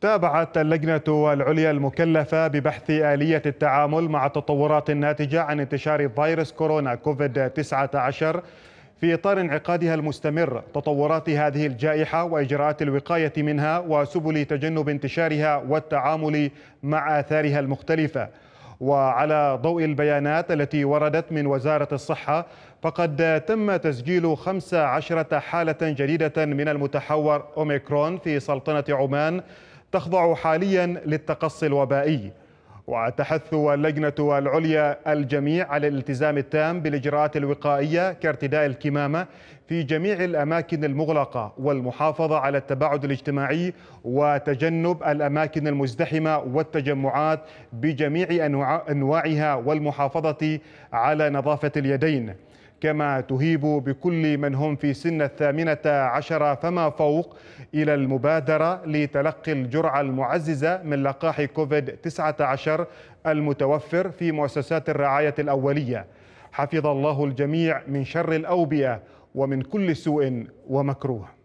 تابعت اللجنة العليا المكلفة ببحث آلية التعامل مع التطورات الناتجة عن انتشار فيروس كورونا كوفيد 19 في إطار انعقادها المستمر تطورات هذه الجائحة وإجراءات الوقاية منها وسبل تجنب انتشارها والتعامل مع آثارها المختلفة وعلى ضوء البيانات التي وردت من وزارة الصحة فقد تم تسجيل 15 حالة جديدة من المتحور أوميكرون في سلطنة عمان تخضع حاليا للتقصي الوبائي وتحث اللجنة العليا الجميع على الالتزام التام بالإجراءات الوقائية كارتداء الكمامة في جميع الأماكن المغلقة والمحافظة على التباعد الاجتماعي وتجنب الأماكن المزدحمة والتجمعات بجميع أنواعها والمحافظة على نظافة اليدين كما تهيب بكل من هم في سن الثامنة عشرة فما فوق إلى المبادرة لتلقي الجرعة المعززة من لقاح كوفيد-19 المتوفر في مؤسسات الرعاية الأولية حفظ الله الجميع من شر الأوبئة ومن كل سوء ومكروه